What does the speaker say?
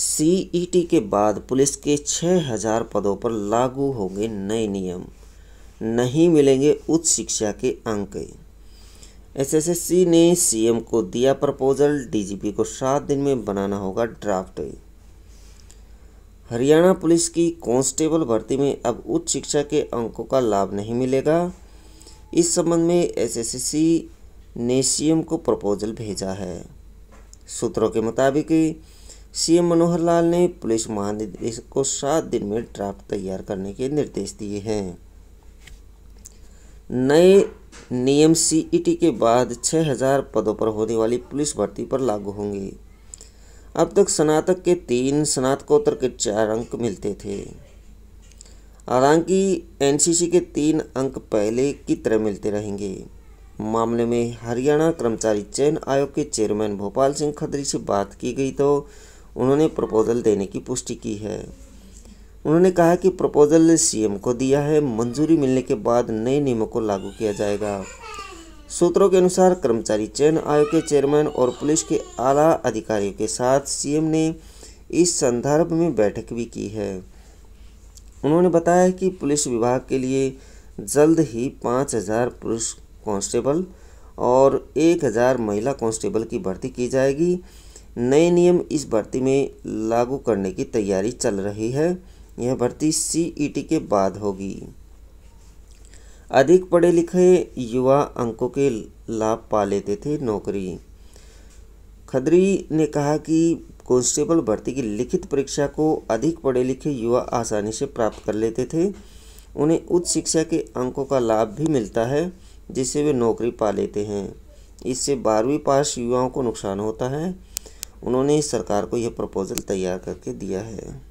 CET e के बाद police के 6000 पदों पर लागू होंगे नए नियम नहीं मिलेंगे उच्च शिक्षा के अंक एसएसएससी ने सीएम को दिया प्रपोजल डीजीपी को सात दिन में बनाना होगा ड्राफ्ट हरियाणा पुलिस की कांस्टेबल भर्ती में अब उच्च शिक्षा के अंकों का लाभ नहीं मिलेगा इस संबंध में एसएससी ने सीएम को प्रपोजल भेजा है सूत्रों के मुताबिक सीएम मनोहर लाल ने पुलिस महानिदेशक को सात दिन में ड्राफ्ट तैयार करने के निर्देश दिए हैं नए नियम सीईटी e के बाद 6000 पदों पर होने वाली पुलिस भर्ती पर लागू होंगे अब तक स्नातक के तीन स्नातकोत्तर के चार अंक मिलते थे हालांकि एनसीसी के तीन अंक पहले की तरह मिलते रहेंगे मामले में हरियाणा कर्मचारी चयन आयोग के चेयरमैन भोपाल सिंह खदरी से बात की गई तो उन्होंने प्रपोजल देने की पुष्टि की है उन्होंने कहा कि प्रपोजल सीएम को दिया है मंजूरी मिलने के बाद नए नियमों को लागू किया जाएगा सूत्रों के अनुसार कर्मचारी चयन आयोग के चेयरमैन और पुलिस के आला अधिकारियों के साथ सीएम ने इस संदर्भ में बैठक भी की है उन्होंने बताया कि पुलिस विभाग के लिए जल्द ही पाँच हज़ार पुरुष कांस्टेबल और एक हज़ार महिला कांस्टेबल की भर्ती की जाएगी नए नियम इस भर्ती में लागू करने की तैयारी चल रही है यह भर्ती सीईटी e के बाद होगी अधिक पढ़े लिखे युवा अंकों के लाभ पा लेते थे नौकरी खदरी ने कहा कि कांस्टेबल भर्ती की लिखित परीक्षा को अधिक पढ़े लिखे युवा आसानी से प्राप्त कर लेते थे उन्हें उच्च शिक्षा के अंकों का लाभ भी मिलता है जिससे वे नौकरी पा लेते हैं इससे बारहवीं पास युवाओं को नुकसान होता है उन्होंने इस सरकार को यह प्रपोज़ल तैयार करके दिया है